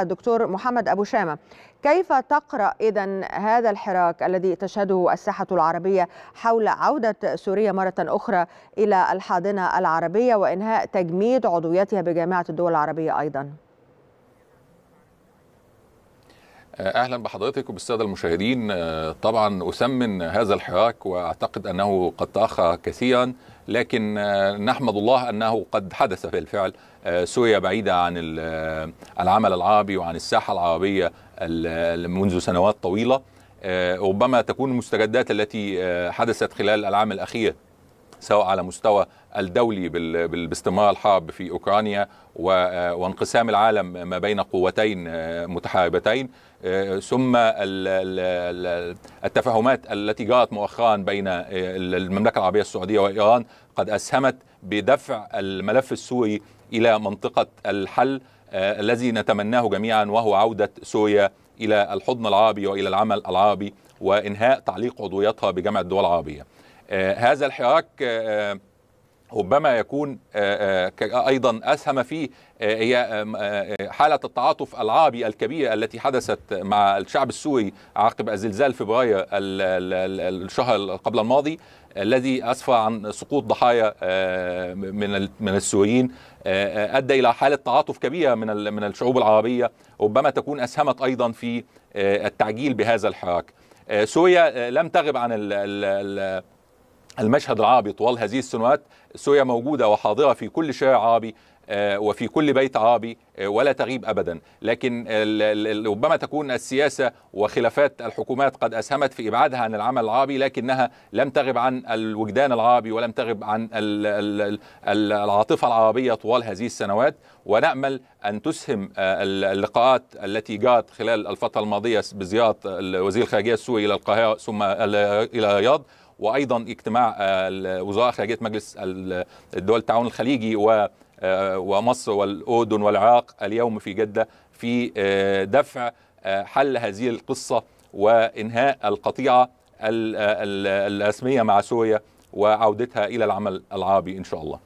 الدكتور محمد أبو شامة كيف تقرأ إذا هذا الحراك الذي تشهده الساحة العربية حول عودة سوريا مرة أخرى إلى الحاضنة العربية وإنهاء تجميد عضويتها بجامعة الدول العربية أيضاً؟ آه، اهلا بحضرتك وبالساده المشاهدين آه، طبعا اثمن هذا الحراك واعتقد انه قد تاخر كثيرا لكن آه، نحمد الله انه قد حدث بالفعل سوريا بعيده عن العمل العربي وعن الساحه العربيه منذ سنوات طويله ربما تكون المستجدات التي حدثت خلال العام الاخير سواء على مستوى الدولي باستمرار الحرب في اوكرانيا وانقسام العالم ما بين قوتين آه، متحاربتين آه، ثم التفاهمات التي جرت مؤخرا بين آه، المملكه العربيه السعوديه وايران قد اسهمت بدفع الملف السوري الى منطقه الحل الذي نتمناه جميعا وهو عوده سوريا الى الحضن العربي والى العمل العربي وانهاء تعليق عضويتها بجامعه الدول العربيه. آه، هذا الحراك آه، آه، ربما يكون ايضا اسهم فيه هي حاله التعاطف العربي الكبيره التي حدثت مع الشعب السوري عقب زلزال فبراير الشهر قبل الماضي الذي اسفر عن سقوط ضحايا من من السوريين ادى الى حاله تعاطف كبيره من من الشعوب العربيه ربما تكون اسهمت ايضا في التعجيل بهذا الحراك سوريا لم تغب عن المشهد العربي طوال هذه السنوات سوريا موجودة وحاضرة في كل شارع عربي آه، وفي كل بيت عربي آه، ولا تغيب ابدا لكن ربما تكون السياسه وخلافات الحكومات قد اسهمت في ابعادها عن العمل العربي لكنها لم تغب عن الوجدان العربي ولم تغب عن العاطفه العربيه طوال هذه السنوات ونامل ان تسهم آه، اللقاءات التي جرت خلال الفتره الماضيه بزياره وزير الخارجيه السوري الى القاهره ثم الى الرياض وايضا اجتماع آه، وزراء خارجيه مجلس الدول التعاون الخليجي و آه، ومصر والاردن والعراق اليوم في جده في آه، دفع حل هذه القصه وانهاء القطيعه الرسميه مع سوريا وعودتها الى العمل العربي ان شاء الله